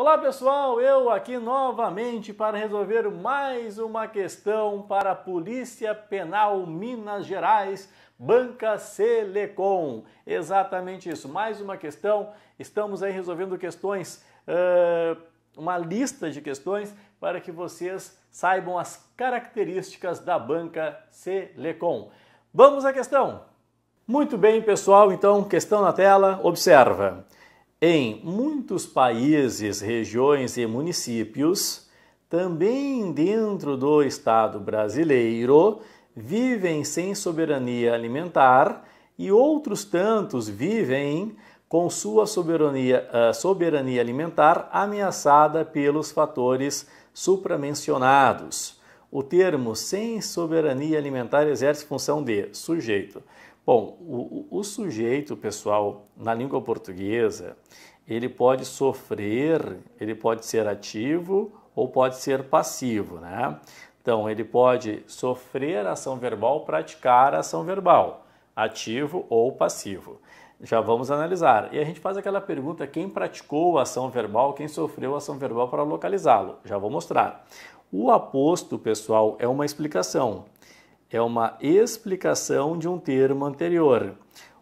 Olá pessoal, eu aqui novamente para resolver mais uma questão para a Polícia Penal Minas Gerais, Banca Selecom. Exatamente isso, mais uma questão. Estamos aí resolvendo questões, uma lista de questões para que vocês saibam as características da Banca Selecom. Vamos à questão! Muito bem, pessoal, então questão na tela, observa. Em muitos países, regiões e municípios, também dentro do Estado brasileiro, vivem sem soberania alimentar e outros tantos vivem com sua soberania, eh, soberania alimentar ameaçada pelos fatores supramencionados. O termo sem soberania alimentar exerce função de sujeito Bom, o, o sujeito, pessoal, na língua portuguesa, ele pode sofrer, ele pode ser ativo ou pode ser passivo, né? Então, ele pode sofrer ação verbal, praticar ação verbal, ativo ou passivo. Já vamos analisar. E a gente faz aquela pergunta: quem praticou a ação verbal, quem sofreu a ação verbal para localizá-lo? Já vou mostrar. O aposto, pessoal, é uma explicação é uma explicação de um termo anterior.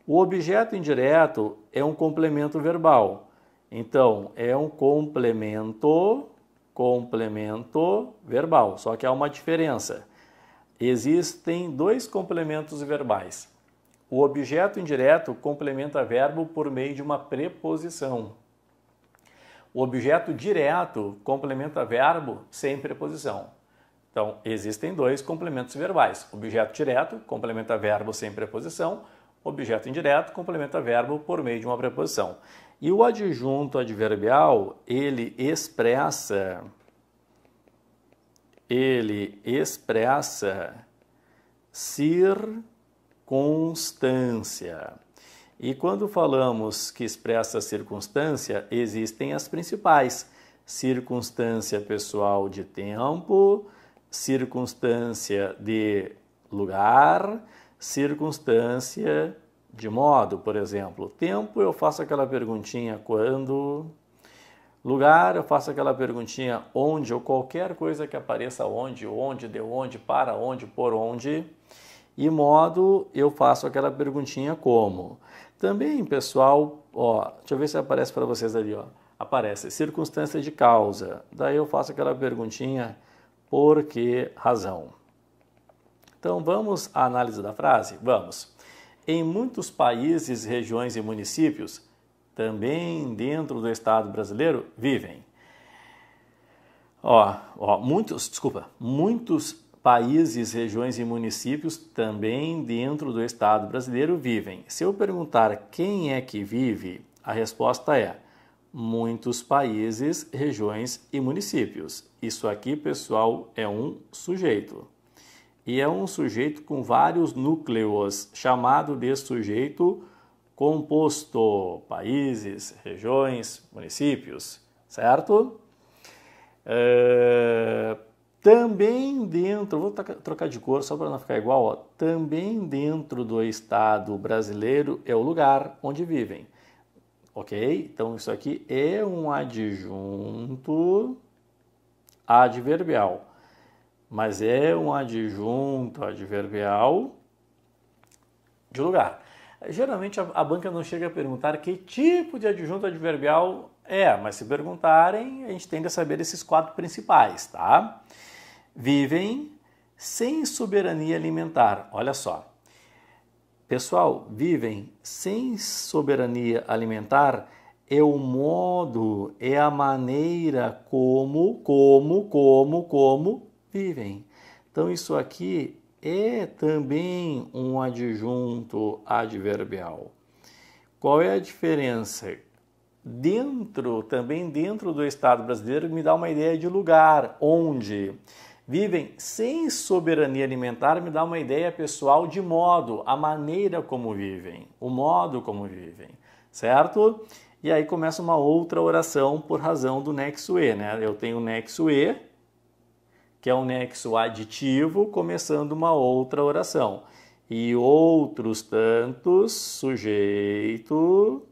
O objeto indireto é um complemento verbal. Então, é um complemento, complemento verbal, só que há uma diferença. Existem dois complementos verbais. O objeto indireto complementa verbo por meio de uma preposição. O objeto direto complementa verbo sem preposição. Então, existem dois complementos verbais: objeto direto, complementa verbo sem preposição, objeto indireto, complementa verbo por meio de uma preposição. E o adjunto adverbial, ele expressa ele expressa circunstância. E quando falamos que expressa circunstância, existem as principais: circunstância pessoal de tempo, circunstância de lugar, circunstância de modo, por exemplo. Tempo, eu faço aquela perguntinha quando. Lugar, eu faço aquela perguntinha onde, ou qualquer coisa que apareça onde, onde, de onde, para onde, por onde. E modo, eu faço aquela perguntinha como. Também, pessoal, ó, deixa eu ver se aparece para vocês ali, ó. Aparece circunstância de causa. Daí eu faço aquela perguntinha por que razão? Então vamos à análise da frase? Vamos. Em muitos países, regiões e municípios, também dentro do Estado brasileiro, vivem. Ó, ó, muitos, desculpa, muitos países, regiões e municípios também dentro do Estado brasileiro vivem. Se eu perguntar quem é que vive, a resposta é muitos países, regiões e municípios. Isso aqui, pessoal, é um sujeito. E é um sujeito com vários núcleos, chamado de sujeito composto: países, regiões, municípios, certo? É... Também dentro, vou trocar de cor só para não ficar igual, ó. também dentro do Estado brasileiro é o lugar onde vivem ok? Então isso aqui é um adjunto adverbial, mas é um adjunto adverbial de lugar. Geralmente a, a banca não chega a perguntar que tipo de adjunto adverbial é, mas se perguntarem, a gente tende a saber esses quatro principais, tá? Vivem sem soberania alimentar. Olha só, pessoal, vivem sem soberania alimentar é o modo, é a maneira como, como, como, como vivem. Então isso aqui é também um adjunto adverbial. Qual é a diferença? Dentro, também dentro do Estado brasileiro, me dá uma ideia de lugar, onde vivem sem soberania alimentar me dá uma ideia pessoal de modo, a maneira como vivem, o modo como vivem, certo? E aí começa uma outra oração por razão do nexo E, né? Eu tenho o nexo E, que é um nexo aditivo, começando uma outra oração. E outros tantos sujeito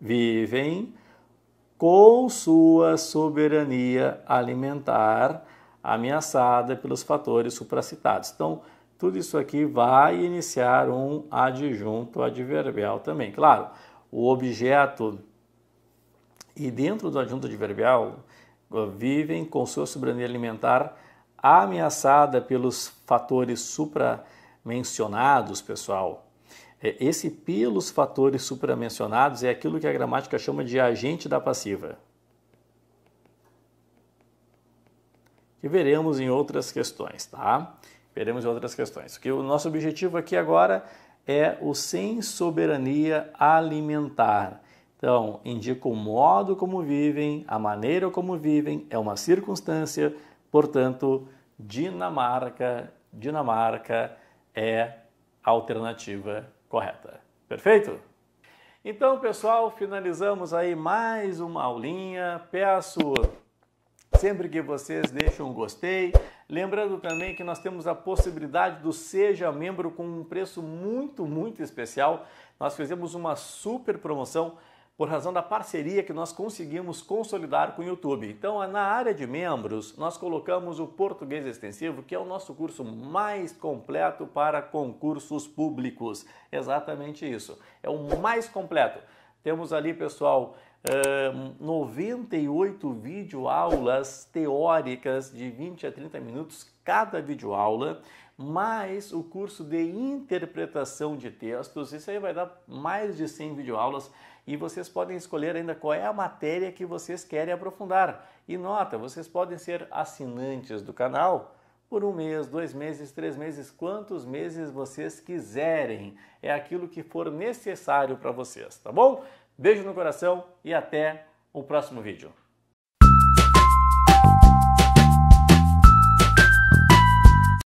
vivem com sua soberania alimentar ameaçada pelos fatores supracitados. Então, tudo isso aqui vai iniciar um adjunto adverbial também. Claro, o objeto e dentro do adjunto adverbial vivem com sua soberania alimentar ameaçada pelos fatores supramencionados, pessoal. É, esse pelos fatores supramencionados é aquilo que a gramática chama de agente da passiva. que veremos em outras questões, tá? Veremos em outras questões. Porque o nosso objetivo aqui agora é o sem soberania alimentar. Então, indica o modo como vivem, a maneira como vivem, é uma circunstância, portanto, Dinamarca, Dinamarca é a alternativa correta. Perfeito? Então, pessoal, finalizamos aí mais uma aulinha. Peço sempre que vocês deixam um gostei. Lembrando também que nós temos a possibilidade do Seja Membro com um preço muito, muito especial. Nós fizemos uma super promoção por razão da parceria que nós conseguimos consolidar com o YouTube. Então, na área de membros, nós colocamos o Português Extensivo, que é o nosso curso mais completo para concursos públicos. Exatamente isso. É o mais completo. Temos ali, pessoal, 98 98 videoaulas teóricas de 20 a 30 minutos cada videoaula, mais o curso de interpretação de textos. Isso aí vai dar mais de 100 videoaulas e vocês podem escolher ainda qual é a matéria que vocês querem aprofundar. E nota, vocês podem ser assinantes do canal por um mês, dois meses, três meses, quantos meses vocês quiserem. É aquilo que for necessário para vocês, tá bom? Beijo no coração e até o próximo vídeo.